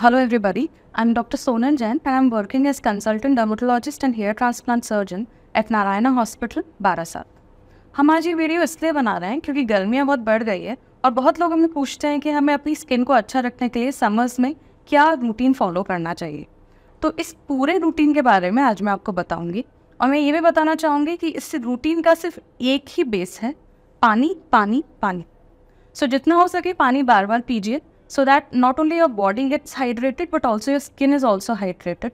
Hello everybody, I'm Dr. Sonan Jain and I'm working as consultant dermatologist and hair transplant surgeon at Narayana Hospital, Barasat. हम आज ये video इसलिए बना रहे हैं क्योंकि गर्मियाँ बहुत बढ़ गई है और बहुत लोग हमें पूछते हैं कि हमें अपनी स्किन को अच्छा रखने के लिए समर्स में क्या रूटीन फॉलो करना चाहिए तो इस पूरे रूटीन के बारे में आज मैं आपको बताऊंगी और मैं ये भी बताना चाहूँगी कि इस रूटीन का सिर्फ एक ही बेस है पानी पानी पानी सो so, जितना हो सके पानी बार बार पीजिए so that not only your body gets hydrated but also your skin is also hydrated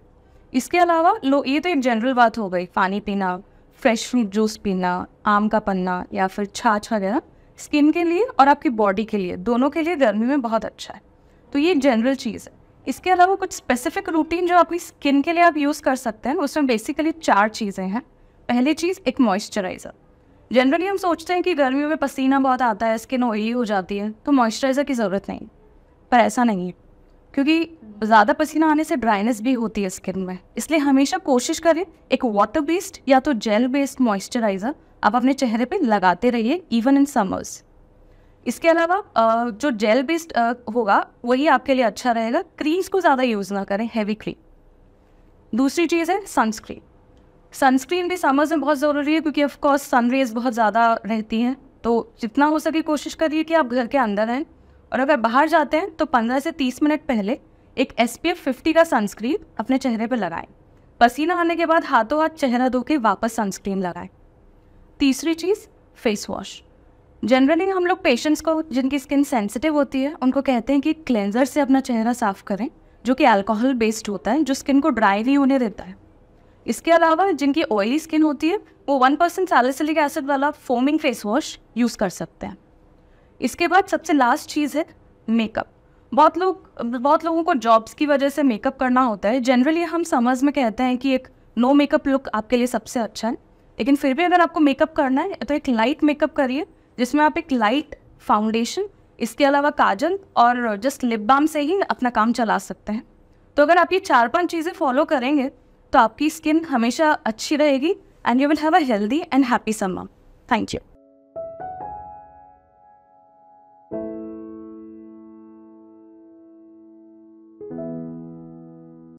इसके अलावा लो ये तो एक जनरल बात हो गई पानी पीना फ्रेश फ्रूट जूस पीना आम का पन्ना या फिर छाछ वगैरह स्किन के लिए और आपकी बॉडी के लिए दोनों के लिए गर्मी में बहुत अच्छा है तो ये जनरल चीज़ है इसके अलावा कुछ स्पेसिफिक रूटीन जो अपनी स्किन के लिए आप यूज़ कर सकते हैं उसमें बेसिकली चार चीज़ें हैं पहली चीज़ एक मॉइस्चराइज़र जनरली हम सोचते हैं कि गर्मियों में पसीना बहुत आता है स्किन ऑयली हो जाती है तो मॉइस्चराइज़र की ज़रूरत नहीं पर ऐसा नहीं है क्योंकि ज़्यादा पसीना आने से ड्राइनेस भी होती है स्किन में इसलिए हमेशा कोशिश करें एक वाटर बेस्ड या तो जेल बेस्ड मॉइस्चराइज़र आप अपने चेहरे पे लगाते रहिए इवन इन समर्स इसके अलावा जो जेल बेस्ड होगा वही आपके लिए अच्छा रहेगा क्रीम्स को ज़्यादा यूज़ ना करें हैवी क्रीम दूसरी चीज़ है सनस्क्रीन सनस्क्रीन भी समर्स में बहुत ज़रूरी है क्योंकि ऑफकोर्स रेज बहुत ज़्यादा रहती हैं तो जितना हो सके कोशिश करिए कि आप घर के अंदर रहें और अगर बाहर जाते हैं तो 15 से 30 मिनट पहले एक एस पी एफ का सनस्क्रीन अपने चेहरे पर लगाएं पसीना आने के बाद हाथों हाथ चेहरा धो के वापस सनस्क्रीन लगाएं तीसरी चीज़ फेस वॉश जनरली हम लोग पेशेंट्स को जिनकी स्किन सेंसिटिव होती है उनको कहते हैं कि क्लेंजर से अपना चेहरा साफ़ करें जो कि अल्कोहल बेस्ड होता है जो स्किन को ड्राई नहीं होने देता है इसके अलावा जिनकी ऑयली स्किन होती है वो वन परसेंट सैलिसिलिक एसिड वाला फोमिंग फेस वॉश यूज़ कर सकते हैं इसके बाद सबसे लास्ट चीज़ है मेकअप बहुत लोग बहुत लोगों को जॉब्स की वजह से मेकअप करना होता है जनरली हम समझ में कहते हैं कि एक नो मेकअप लुक आपके लिए सबसे अच्छा है लेकिन फिर भी अगर आपको मेकअप करना है तो एक लाइट मेकअप करिए जिसमें आप एक लाइट फाउंडेशन इसके अलावा काजल और जस्ट लिप बाम से ही अपना काम चला सकते हैं तो अगर आप ये चार पांच चीज़ें फॉलो करेंगे तो आपकी स्किन हमेशा अच्छी रहेगी and you will have a healthy and happy summer thank you